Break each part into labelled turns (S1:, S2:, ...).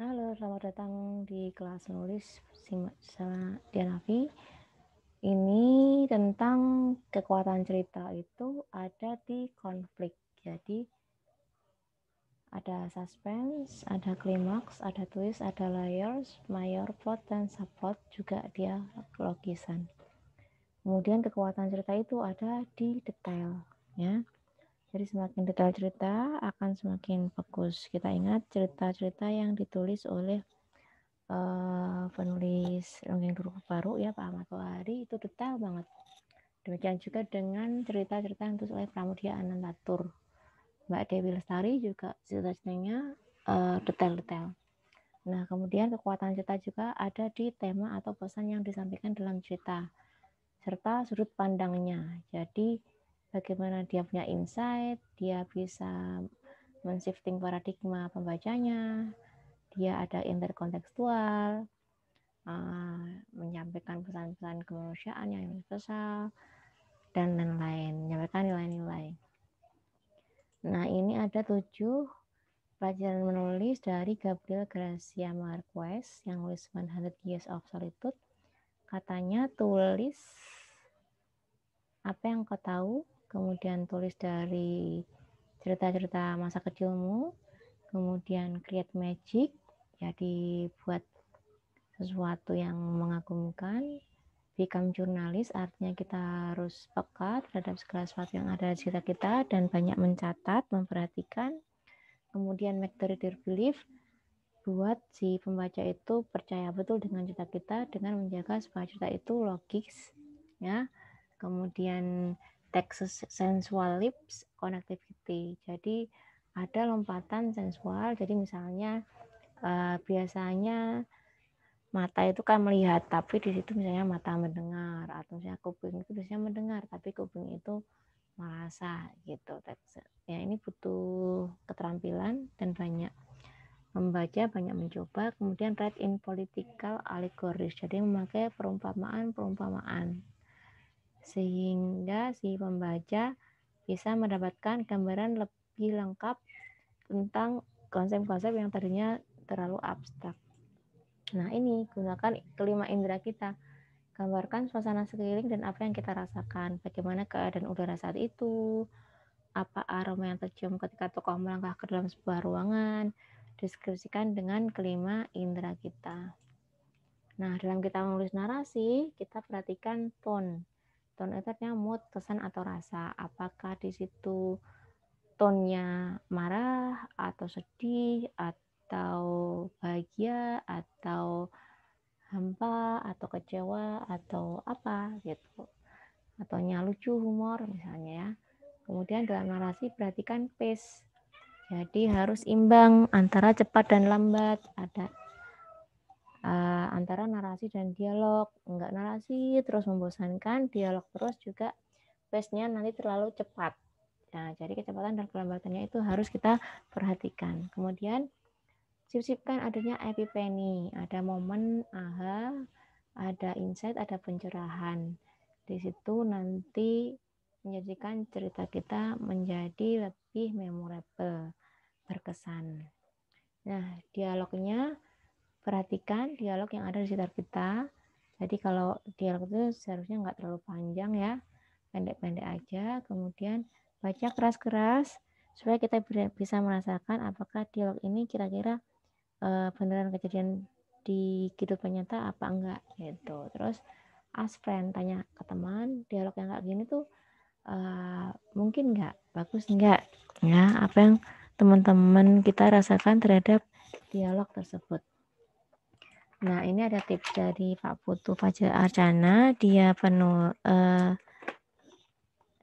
S1: Halo, selamat datang di kelas nulis Diana Dianavi. Ini tentang kekuatan cerita itu ada di konflik. Jadi ada suspense, ada klimaks, ada twist, ada layers, mayor plot dan subplot juga dia logisan. Kemudian kekuatan cerita itu ada di detail, ya. Jadi semakin detail cerita akan semakin fokus. Kita ingat cerita-cerita yang ditulis oleh uh, penulis Ronggeng Duru Paru ya Pak Ahmad Wahari itu detail banget. Demikian juga dengan cerita-cerita yang ditulis oleh Pramudia Anantatur. Mbak Dewi Lestari juga cerita-ceritanya uh, detail-detail. Nah, kemudian kekuatan cerita juga ada di tema atau pesan yang disampaikan dalam cerita serta sudut pandangnya. Jadi bagaimana dia punya insight, dia bisa men-shifting paradigma pembacanya, dia ada interkontekstual, uh, ah, menyampaikan pesan-pesan kemanusiaan yang universal, dan lain-lain, menyampaikan nilai-nilai. Nah, ini ada tujuh pelajaran menulis dari Gabriel Garcia Marquez yang nulis 100 Years of Solitude. Katanya tulis apa yang kau tahu, kemudian tulis dari cerita-cerita masa kecilmu, kemudian create magic, jadi buat sesuatu yang mengagumkan, become jurnalis artinya kita harus peka terhadap segala sesuatu yang ada di sekitar kita dan banyak mencatat, memperhatikan, kemudian make the reader believe, buat si pembaca itu percaya betul dengan cerita kita dengan menjaga supaya cerita itu logis ya kemudian Texas sensual lips connectivity. Jadi ada lompatan sensual. Jadi misalnya uh, biasanya mata itu kan melihat, tapi di situ misalnya mata mendengar atau misalnya kuping itu biasanya mendengar, tapi kuping itu merasa gitu. Ya ini butuh keterampilan dan banyak membaca, banyak mencoba, kemudian read in political allegories. Jadi memakai perumpamaan-perumpamaan sehingga si pembaca bisa mendapatkan gambaran lebih lengkap tentang konsep-konsep yang tadinya terlalu abstrak. Nah, ini gunakan kelima indera kita. Gambarkan suasana sekeliling dan apa yang kita rasakan, bagaimana keadaan udara saat itu, apa aroma yang tercium ketika tokoh melangkah ke dalam sebuah ruangan, deskripsikan dengan kelima indera kita. Nah, dalam kita menulis narasi, kita perhatikan tone tone efeknya mood, kesan atau rasa. Apakah di situ tonnya marah atau sedih atau bahagia atau hampa atau kecewa atau apa gitu. Atau lucu, humor misalnya ya. Kemudian dalam narasi perhatikan pace. Jadi harus imbang antara cepat dan lambat. Ada uh, antara narasi dan dialog. Enggak narasi terus membosankan, dialog terus juga pace-nya nanti terlalu cepat. Nah, jadi kecepatan dan kelambatannya itu harus kita perhatikan. Kemudian sisipkan adanya epiphany, ada momen aha, ada insight, ada pencerahan. Di situ nanti menjadikan cerita kita menjadi lebih memorable, berkesan. Nah, dialognya Perhatikan dialog yang ada di sekitar kita. Jadi kalau dialog itu seharusnya nggak terlalu panjang ya, pendek-pendek aja. Kemudian baca keras-keras supaya kita bisa merasakan apakah dialog ini kira-kira eh, beneran kejadian di kehidupan nyata apa enggak gitu. Terus ask friend tanya ke teman dialog yang kayak gini tuh uh, mungkin enggak bagus enggak ya apa yang teman-teman kita rasakan terhadap dialog tersebut Nah, ini ada tips dari Pak Putu Fajar Arjana. dia penuh eh,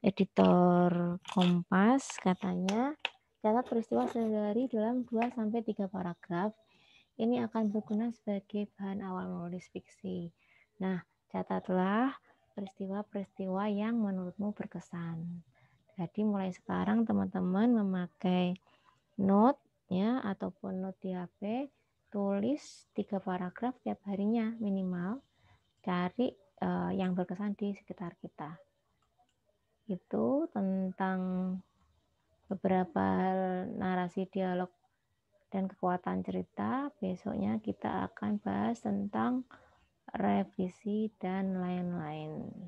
S1: editor Kompas katanya catat peristiwa sehari dalam 2 sampai 3 paragraf. Ini akan berguna sebagai bahan awal menulis fiksi. Nah, catatlah peristiwa-peristiwa yang menurutmu berkesan. Jadi mulai sekarang teman-teman memakai note ya ataupun note di HP tulis tiga paragraf tiap harinya minimal dari uh, yang berkesan di sekitar kita. Itu tentang beberapa narasi dialog dan kekuatan cerita. Besoknya kita akan bahas tentang revisi dan lain-lain.